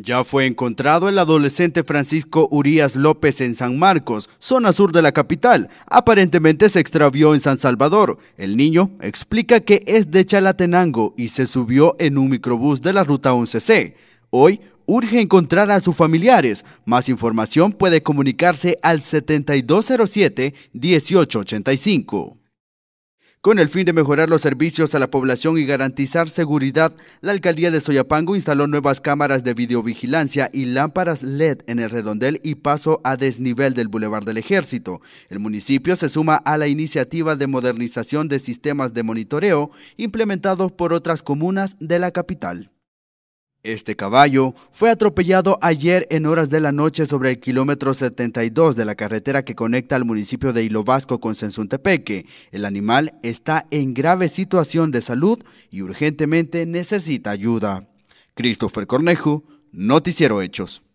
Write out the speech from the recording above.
Ya fue encontrado el adolescente Francisco Urias López en San Marcos, zona sur de la capital. Aparentemente se extravió en San Salvador. El niño explica que es de Chalatenango y se subió en un microbús de la ruta 11C. Hoy urge encontrar a sus familiares. Más información puede comunicarse al 7207-1885. Con el fin de mejorar los servicios a la población y garantizar seguridad, la alcaldía de Soyapango instaló nuevas cámaras de videovigilancia y lámparas LED en el redondel y paso a desnivel del Boulevard del Ejército. El municipio se suma a la iniciativa de modernización de sistemas de monitoreo implementados por otras comunas de la capital. Este caballo fue atropellado ayer en horas de la noche sobre el kilómetro 72 de la carretera que conecta al municipio de Hilo Vasco con Sensuntepeque. El animal está en grave situación de salud y urgentemente necesita ayuda. Christopher Cornejo, Noticiero Hechos.